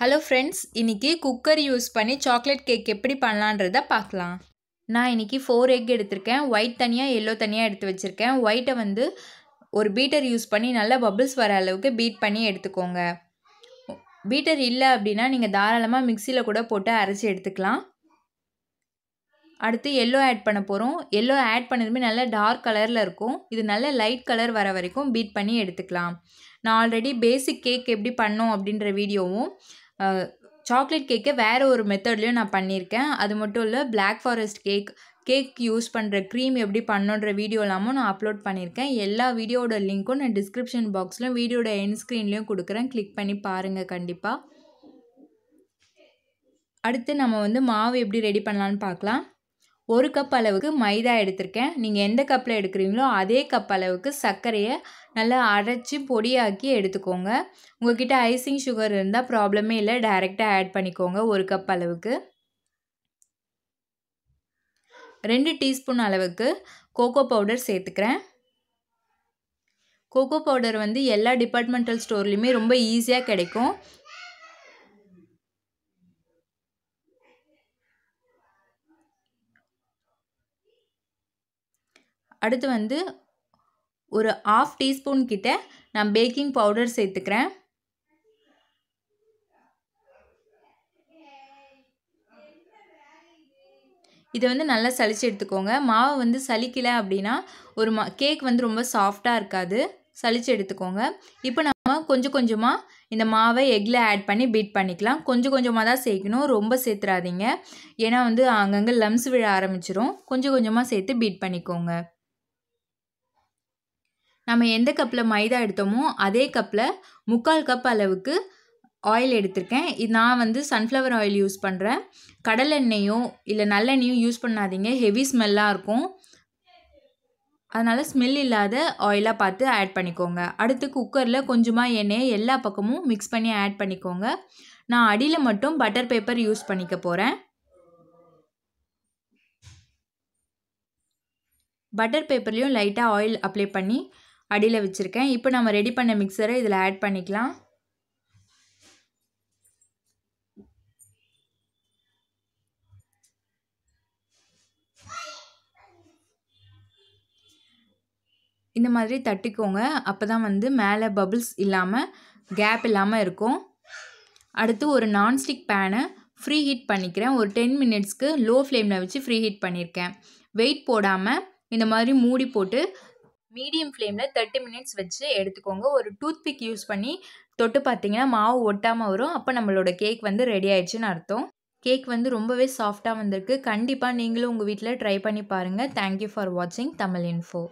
hello friends இன்றைக்கி cooker use பண்ணி chocolate cake எப்படி பண்ணலான்றதை பார்க்கலாம் நான் இன்றைக்கி ஃபோர் எக் எடுத்திருக்கேன் ஒயிட் தனியாக எல்லோ தனியாக எடுத்து வச்சுருக்கேன் ஒயிட்டை வந்து ஒரு பீட்டர் யூஸ் பண்ணி நல்லா பபிள்ஸ் வர அளவுக்கு பீட் பண்ணி எடுத்துக்கோங்க பீட்டர் இல்லை அப்படின்னா நீங்கள் தாராளமாக மிக்சியில் கூட போட்டு அரைச்சி எடுத்துக்கலாம் அடுத்து எல்லோ ஆட் பண்ண போகிறோம் எல்லோ ஆட் பண்ணதுமே நல்லா டார்க் கலரில் இருக்கும் இது நல்ல லைட் கலர் வர வரைக்கும் பீட் பண்ணி எடுத்துக்கலாம் நான் ஆல்ரெடி பேசிக் கேக் எப்படி பண்ணோம் அப்படின்ற வீடியோவும் சாக்லேட் கேக்கை வேறு ஒரு மெத்தட்லேயும் நான் பண்ணியிருக்கேன் அது மட்டும் இல்லை black forest cake cake use பண்ணுற க்ரீம் எப்படி பண்ணுன்ற வீடியோ இல்லாமல் நான் அப்லோட் பண்ணியிருக்கேன் எல்லா வீடியோட லிங்க்கும் நான் டிஸ்கிரிப்ஷன் பாக்ஸ்லையும் வீடியோட என் ஸ்க்ரீன்லேயும் கொடுக்குறேன் கிளிக் பண்ணி பாருங்கள் கண்டிப்பாக அடுத்து நம்ம வந்து மாவு எப்படி ரெடி பண்ணலான்னு பார்க்கலாம் ஒரு கப் அளவுக்கு மைதா எடுத்திருக்கேன் நீங்கள் எந்த கப்பில் எடுக்கிறீங்களோ அதே கப் அளவுக்கு சர்க்கரையை நல்லா அரைச்சி பொடியாக்கி எடுத்துக்கோங்க உங்கள்கிட்ட ஐசிங் சுகர் இருந்தால் ப்ராப்ளமே இல்லை டைரெக்டாக ஆட் பண்ணிக்கோங்க ஒரு கப் அளவுக்கு ரெண்டு டீஸ்பூன் அளவுக்கு கோகோ பவுடர் சேர்த்துக்கிறேன் கோகோ பவுடர் வந்து எல்லா டிபார்ட்மெண்டல் ஸ்டோர்லேயுமே ரொம்ப ஈஸியாக கிடைக்கும் அடுத்து வந்து ஒரு ஆஃப் டீஸ்பூன் கிட்ட நான் பேக்கிங் பவுடர் சேர்த்துக்கிறேன் இதை வந்து நல்லா சளிச்சு எடுத்துக்கோங்க மாவை வந்து சளிக்கலை அப்படின்னா ஒரு மா கேக் வந்து ரொம்ப சாஃப்டாக இருக்காது சளிச்சு எடுத்துக்கோங்க இப்போ நம்ம கொஞ்சம் கொஞ்சமாக இந்த மாவை எக்கில் ஆட் பண்ணி பீட் பண்ணிக்கலாம் கொஞ்சம் கொஞ்சமாக தான் சேர்க்கணும் ரொம்ப சேர்த்துறாதீங்க ஏன்னா வந்து அங்கங்கே லம்ஸ் விழ ஆரம்பிச்சிரும் கொஞ்சம் கொஞ்சமாக சேர்த்து பீட் பண்ணிக்கோங்க நம்ம எந்த கப்பில் மைதா எடுத்தோமோ அதே கப்பில் முக்கால் கப் அளவுக்கு ஆயில் எடுத்திருக்கேன் இது நான் வந்து சன்ஃப்ளவர் ஆயில் யூஸ் பண்ணுறேன் கடலெண்ணெயோ இல்லை நல்லெண்ணெயோ யூஸ் பண்ணாதீங்க ஹெவி ஸ்மெல்லாக இருக்கும் அதனால் ஸ்மெல் இல்லாத ஆயிலாக பார்த்து ஆட் பண்ணிக்கோங்க அடுத்து குக்கரில் கொஞ்சமாக எண்ணெயை எல்லா பக்கமும் மிக்ஸ் பண்ணி ஆட் பண்ணிக்கோங்க நான் அடியில் மட்டும் பட்டர் பேப்பர் யூஸ் பண்ணிக்க போகிறேன் பட்டர் பேப்பர்லேயும் லைட்டாக ஆயில் அப்ளை பண்ணி அடியில் வச்சுருக்கேன் இப்போ நம்ம ரெடி பண்ண மிக்சரை இதில் ஆட் பண்ணிக்கலாம் இந்த மாதிரி தட்டிக்கோங்க அப்போ தான் வந்து மேலே பபுள்ஸ் இல்லாமல் கேப் இல்லாமல் இருக்கும் அடுத்து ஒரு நான்ஸ்டிக் பேனை ஃப்ரீ ஹீட் பண்ணிக்கிறேன் ஒரு டென் மினிட்ஸ்க்கு லோ ஃப்ளேமில் வச்சு ஃப்ரீ ஹீட் பண்ணியிருக்கேன் வெயிட் போடாமல் இந்த மாதிரி மூடி போட்டு மீடியம் ஃப்ளேமில் தேர்ட்டி மினிட்ஸ் வச்சு எடுத்துக்கோங்க ஒரு டூத் பிக் யூஸ் பண்ணி தொட்டு பார்த்தீங்கன்னா மாவு ஒட்டாமல் வரும் அப்போ நம்மளோட கேக் வந்து ரெடி ஆயிடுச்சுன்னு அர்த்தம் கேக் வந்து ரொம்பவே சாஃப்டாக வந்திருக்கு கண்டிப்பாக நீங்களும் உங்கள் வீட்டில் ட்ரை பண்ணி பாருங்கள் தேங்க்யூ ஃபார் வாட்சிங் தமிழ் இன்ஃபோ